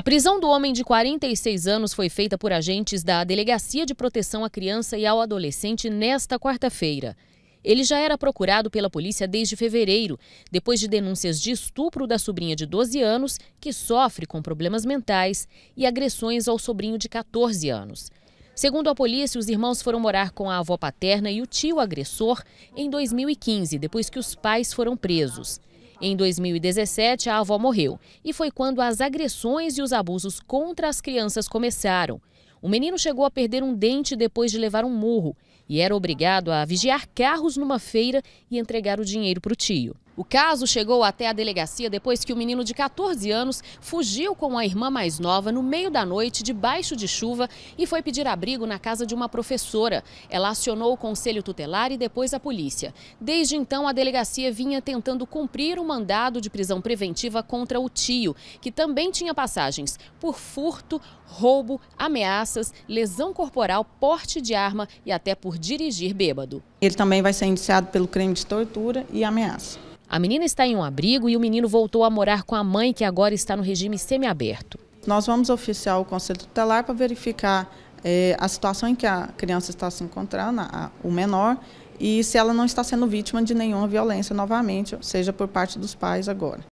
A prisão do homem de 46 anos foi feita por agentes da Delegacia de Proteção à Criança e ao Adolescente nesta quarta-feira. Ele já era procurado pela polícia desde fevereiro, depois de denúncias de estupro da sobrinha de 12 anos, que sofre com problemas mentais, e agressões ao sobrinho de 14 anos. Segundo a polícia, os irmãos foram morar com a avó paterna e o tio agressor em 2015, depois que os pais foram presos. Em 2017, a avó morreu e foi quando as agressões e os abusos contra as crianças começaram. O menino chegou a perder um dente depois de levar um murro e era obrigado a vigiar carros numa feira e entregar o dinheiro para o tio. O caso chegou até a delegacia depois que o menino de 14 anos fugiu com a irmã mais nova no meio da noite, debaixo de chuva, e foi pedir abrigo na casa de uma professora. Ela acionou o conselho tutelar e depois a polícia. Desde então, a delegacia vinha tentando cumprir o mandado de prisão preventiva contra o tio, que também tinha passagens por furto, roubo, ameaças, lesão corporal, porte de arma e até por dirigir bêbado. Ele também vai ser indiciado pelo crime de tortura e ameaça. A menina está em um abrigo e o menino voltou a morar com a mãe, que agora está no regime semiaberto. Nós vamos oficiar o Conselho Tutelar para verificar é, a situação em que a criança está se encontrando, a, o menor, e se ela não está sendo vítima de nenhuma violência novamente, seja por parte dos pais agora.